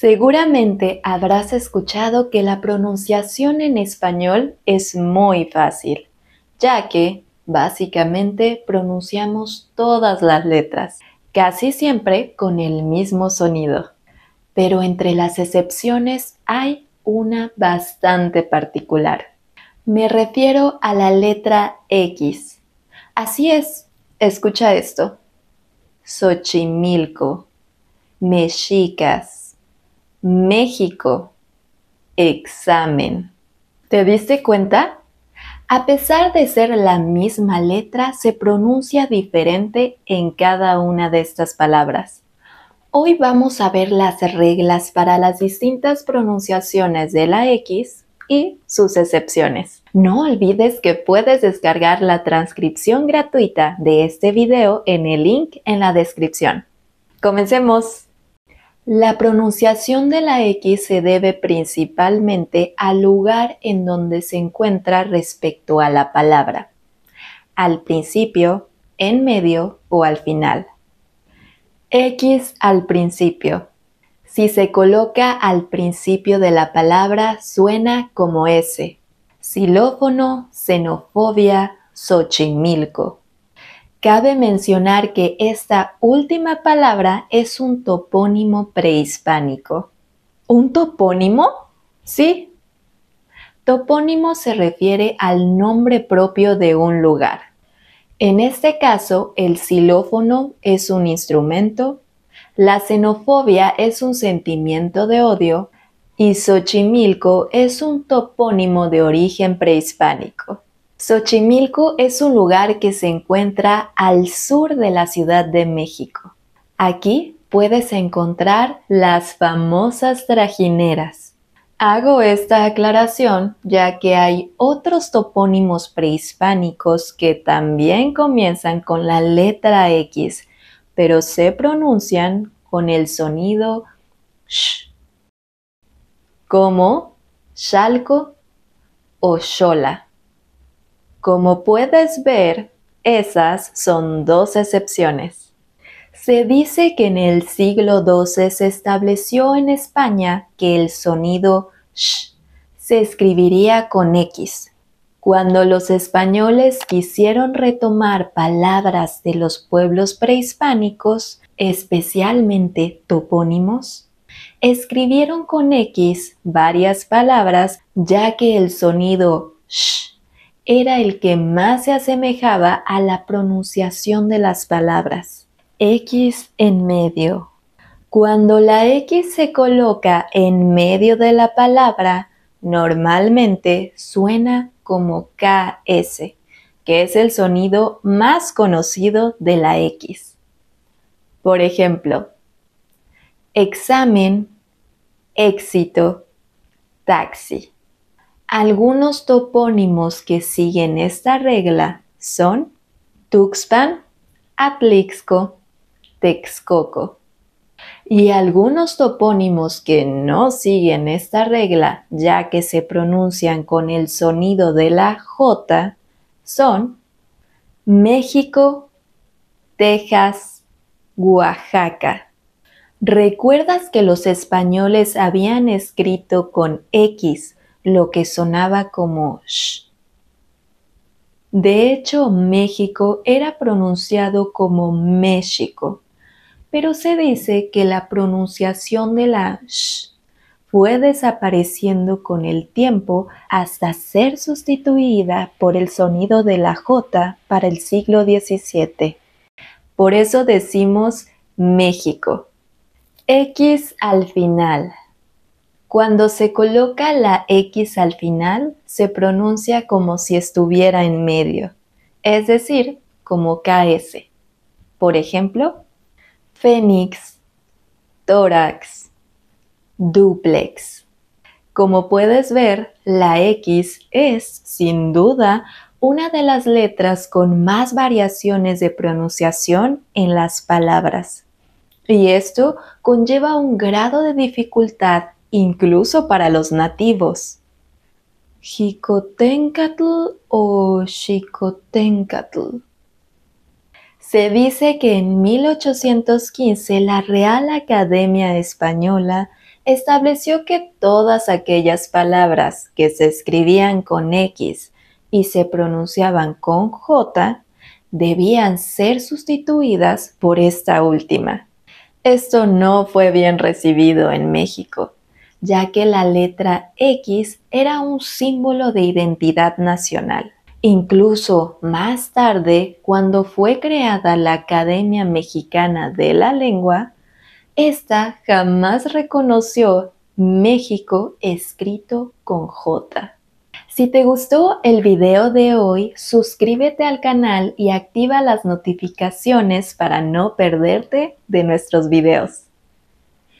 Seguramente habrás escuchado que la pronunciación en español es muy fácil, ya que básicamente pronunciamos todas las letras, casi siempre con el mismo sonido. Pero entre las excepciones hay una bastante particular. Me refiero a la letra X. Así es, escucha esto. Xochimilco, mexicas, México. Examen. ¿Te diste cuenta? A pesar de ser la misma letra, se pronuncia diferente en cada una de estas palabras. Hoy vamos a ver las reglas para las distintas pronunciaciones de la X y sus excepciones. No olvides que puedes descargar la transcripción gratuita de este video en el link en la descripción. Comencemos. La pronunciación de la X se debe principalmente al lugar en donde se encuentra respecto a la palabra, al principio, en medio o al final. X al principio. Si se coloca al principio de la palabra suena como S. Xilófono, xenofobia, Xochimilco. Cabe mencionar que esta última palabra es un topónimo prehispánico. ¿Un topónimo? Sí. Topónimo se refiere al nombre propio de un lugar. En este caso, el xilófono es un instrumento, la xenofobia es un sentimiento de odio y Xochimilco es un topónimo de origen prehispánico. Xochimilco es un lugar que se encuentra al sur de la Ciudad de México. Aquí puedes encontrar las famosas trajineras. Hago esta aclaración ya que hay otros topónimos prehispánicos que también comienzan con la letra X, pero se pronuncian con el sonido sh, como Xalco o Xola. Como puedes ver, esas son dos excepciones. Se dice que en el siglo XII se estableció en España que el sonido sh se escribiría con X. Cuando los españoles quisieron retomar palabras de los pueblos prehispánicos, especialmente topónimos, escribieron con X varias palabras ya que el sonido sh era el que más se asemejaba a la pronunciación de las palabras. X en medio. Cuando la X se coloca en medio de la palabra, normalmente suena como KS, que es el sonido más conocido de la X. Por ejemplo, examen, éxito, taxi. Algunos topónimos que siguen esta regla son Tuxpan, Atlixco, Texcoco. Y algunos topónimos que no siguen esta regla, ya que se pronuncian con el sonido de la J, son México, Texas, Oaxaca. ¿Recuerdas que los españoles habían escrito con X lo que sonaba como sh. De hecho, México era pronunciado como México, pero se dice que la pronunciación de la sh fue desapareciendo con el tiempo hasta ser sustituida por el sonido de la J para el siglo XVII. Por eso decimos México. X al final. Cuando se coloca la X al final, se pronuncia como si estuviera en medio, es decir, como KS. Por ejemplo, fénix, tórax, duplex. Como puedes ver, la X es, sin duda, una de las letras con más variaciones de pronunciación en las palabras. Y esto conlleva un grado de dificultad incluso para los nativos. Jicotencatl o Xicotencatl. Se dice que en 1815 la Real Academia Española estableció que todas aquellas palabras que se escribían con X y se pronunciaban con J debían ser sustituidas por esta última. Esto no fue bien recibido en México ya que la letra X era un símbolo de identidad nacional. Incluso más tarde, cuando fue creada la Academia Mexicana de la Lengua, esta jamás reconoció México escrito con J. Si te gustó el video de hoy, suscríbete al canal y activa las notificaciones para no perderte de nuestros videos.